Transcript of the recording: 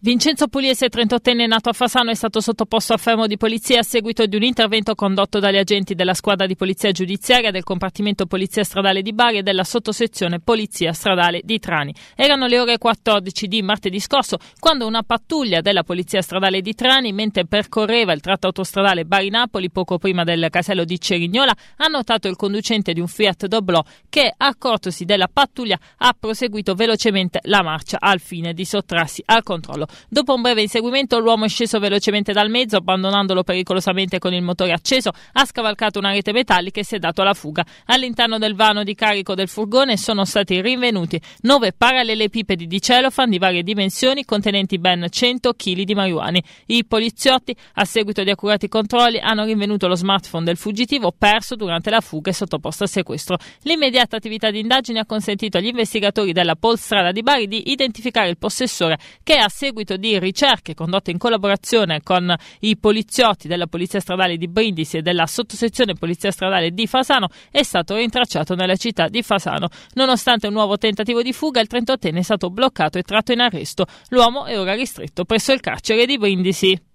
Vincenzo Pugliese, 38enne nato a Fasano, è stato sottoposto a fermo di polizia a seguito di un intervento condotto dagli agenti della squadra di polizia giudiziaria del compartimento polizia stradale di Bari e della sottosezione polizia stradale di Trani. Erano le ore 14 di martedì scorso quando una pattuglia della polizia stradale di Trani, mentre percorreva il tratto autostradale Bari-Napoli poco prima del casello di Cerignola, ha notato il conducente di un Fiat Doblò che, accortosi della pattuglia, ha proseguito velocemente la marcia al fine di sottrarsi al controllo. Dopo un breve inseguimento, l'uomo è sceso velocemente dal mezzo, abbandonandolo pericolosamente con il motore acceso, ha scavalcato una rete metallica e si è dato alla fuga. All'interno del vano di carico del furgone sono stati rinvenuti nove parallelepipedi di celofan di varie dimensioni contenenti ben 100 kg di marijuana. I poliziotti, a seguito di accurati controlli, hanno rinvenuto lo smartphone del fuggitivo perso durante la fuga e sottoposto a sequestro. L'immediata attività di indagine ha consentito agli investigatori della Polstrada di Bari di identificare il possessore che ha seguito seguito di ricerche condotte in collaborazione con i poliziotti della Polizia Stradale di Brindisi e della sottosezione Polizia Stradale di Fasano, è stato rintracciato nella città di Fasano. Nonostante un nuovo tentativo di fuga, il 38enne è stato bloccato e tratto in arresto. L'uomo è ora ristretto presso il carcere di Brindisi.